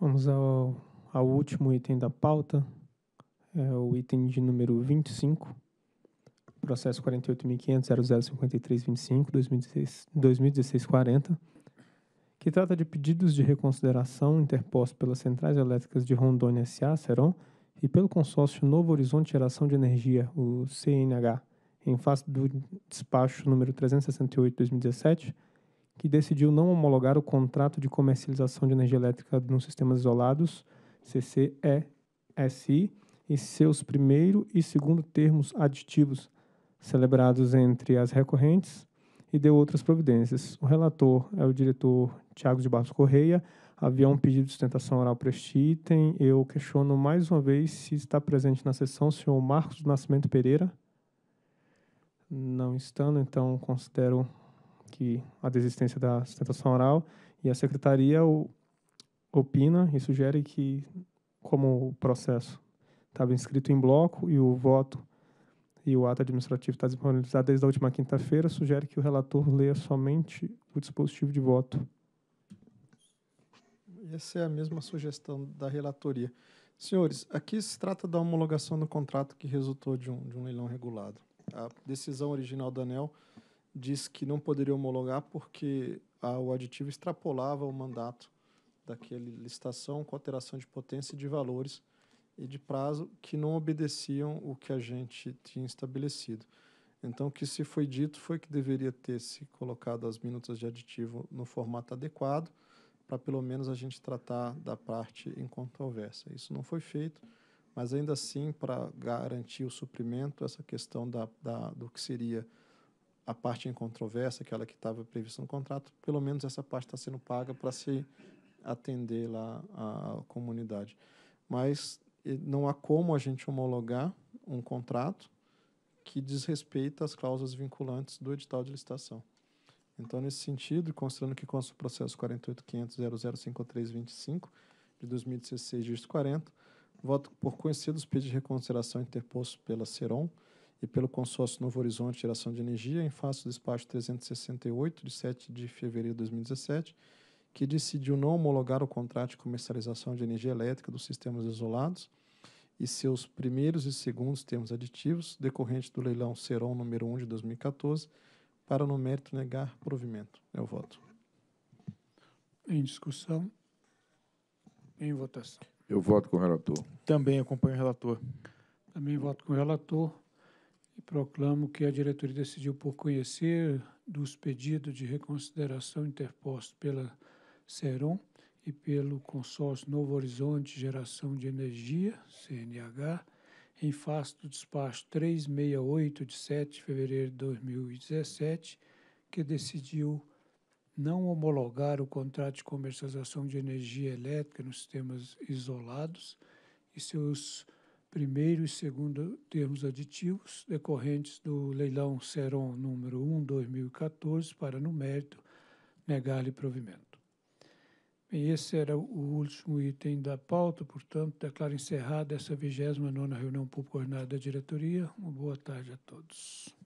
Vamos ao, ao último item da pauta, é o item de número 25, processo 48.500.005325-2016-40, que trata de pedidos de reconsideração interpostos pelas centrais elétricas de Rondônia S.A., Seron, e pelo consórcio Novo Horizonte Geração de Energia, o CNH, em face do despacho número 368-2017, que decidiu não homologar o contrato de comercialização de energia elétrica nos sistemas isolados, CCESI, e seus primeiro e segundo termos aditivos, celebrados entre as recorrentes, e deu outras providências. O relator é o diretor Tiago de Barros Correia. Havia um pedido de sustentação oral para este item. Eu questiono mais uma vez se está presente na sessão o senhor Marcos Nascimento Pereira. Não estando, então considero que a desistência da sustentação oral e a secretaria o, opina e sugere que, como o processo estava inscrito em bloco e o voto e o ato administrativo está disponibilizado desde a última quinta-feira, sugere que o relator leia somente o dispositivo de voto. Essa é a mesma sugestão da relatoria. Senhores, aqui se trata da homologação do contrato que resultou de um, de um leilão regulado. A decisão original da ANEL disse que não poderia homologar porque a, o aditivo extrapolava o mandato daquela licitação com alteração de potência e de valores e de prazo que não obedeciam o que a gente tinha estabelecido. Então, o que se foi dito foi que deveria ter se colocado as minutas de aditivo no formato adequado, para pelo menos a gente tratar da parte em controvérsia. Isso não foi feito, mas ainda assim, para garantir o suprimento, essa questão da, da do que seria a parte em controvérsia, aquela que estava prevista no contrato, pelo menos essa parte está sendo paga para se atender lá à comunidade. Mas não há como a gente homologar um contrato que desrespeita as cláusulas vinculantes do edital de licitação. Então, nesse sentido, considerando que consta o processo 48.500.005325 de 2016, dígito 40, voto por conhecidos pedidos de reconsideração interposto pela CEROM, e pelo consórcio Novo Horizonte Geração de Energia, em face do despacho 368, de 7 de fevereiro de 2017, que decidiu não homologar o contrato de comercialização de energia elétrica dos sistemas isolados e seus primeiros e segundos termos aditivos, decorrente do leilão Seron número 1 de 2014, para no mérito negar provimento. Eu voto. Em discussão. Em votação. Eu voto com o relator. Também acompanho o relator. Também voto com o relator. Proclamo que a diretoria decidiu por conhecer dos pedidos de reconsideração interpostos pela Seron e pelo consórcio Novo Horizonte Geração de Energia, CNH, em face do despacho 368 de 7 de fevereiro de 2017, que decidiu não homologar o contrato de comercialização de energia elétrica nos sistemas isolados e seus primeiro e segundo termos aditivos decorrentes do leilão Seron número 1 2014 para no mérito negar-lhe provimento. Bem, esse era o último item da pauta, portanto, declaro encerrada essa 29ª reunião pública ordinária da diretoria. Uma boa tarde a todos.